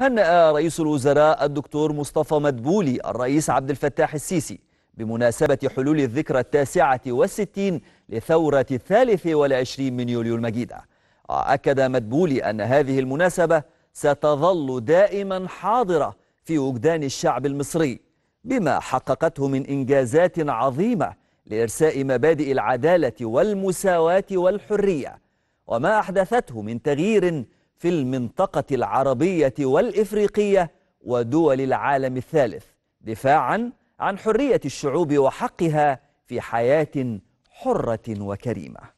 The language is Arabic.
هنأ رئيس الوزراء الدكتور مصطفى مدبولي الرئيس عبد الفتاح السيسي بمناسبة حلول الذكرى التاسعة والستين لثورة الثالث والعشرين من يوليو المجيدة أكد مدبولي أن هذه المناسبة ستظل دائما حاضرة في وجدان الشعب المصري بما حققته من إنجازات عظيمة لإرساء مبادئ العدالة والمساواة والحرية وما أحدثته من تغيير في المنطقة العربية والإفريقية ودول العالم الثالث دفاعا عن حرية الشعوب وحقها في حياة حرة وكريمة